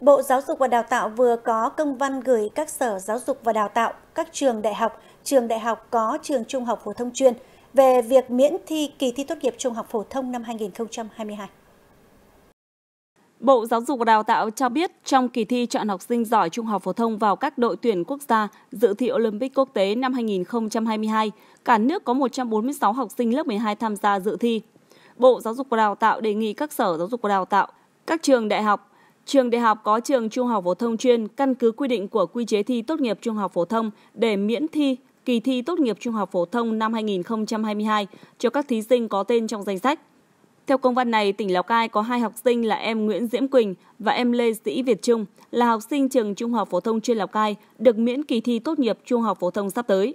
Bộ Giáo dục và Đào tạo vừa có công văn gửi các sở giáo dục và đào tạo, các trường đại học, trường đại học có trường trung học phổ thông chuyên về việc miễn thi kỳ thi tốt nghiệp trung học phổ thông năm 2022. Bộ Giáo dục và Đào tạo cho biết trong kỳ thi chọn học sinh giỏi trung học phổ thông vào các đội tuyển quốc gia dự thi Olympic quốc tế năm 2022, cả nước có 146 học sinh lớp 12 tham gia dự thi. Bộ Giáo dục và Đào tạo đề nghị các sở giáo dục và đào tạo, các trường đại học, Trường đại học có trường trung học phổ thông chuyên căn cứ quy định của quy chế thi tốt nghiệp trung học phổ thông để miễn thi kỳ thi tốt nghiệp trung học phổ thông năm 2022 cho các thí sinh có tên trong danh sách. Theo công văn này, tỉnh Lào Cai có hai học sinh là em Nguyễn Diễm Quỳnh và em Lê Sĩ Việt Trung là học sinh trường Trung học phổ thông chuyên Lào Cai được miễn kỳ thi tốt nghiệp trung học phổ thông sắp tới.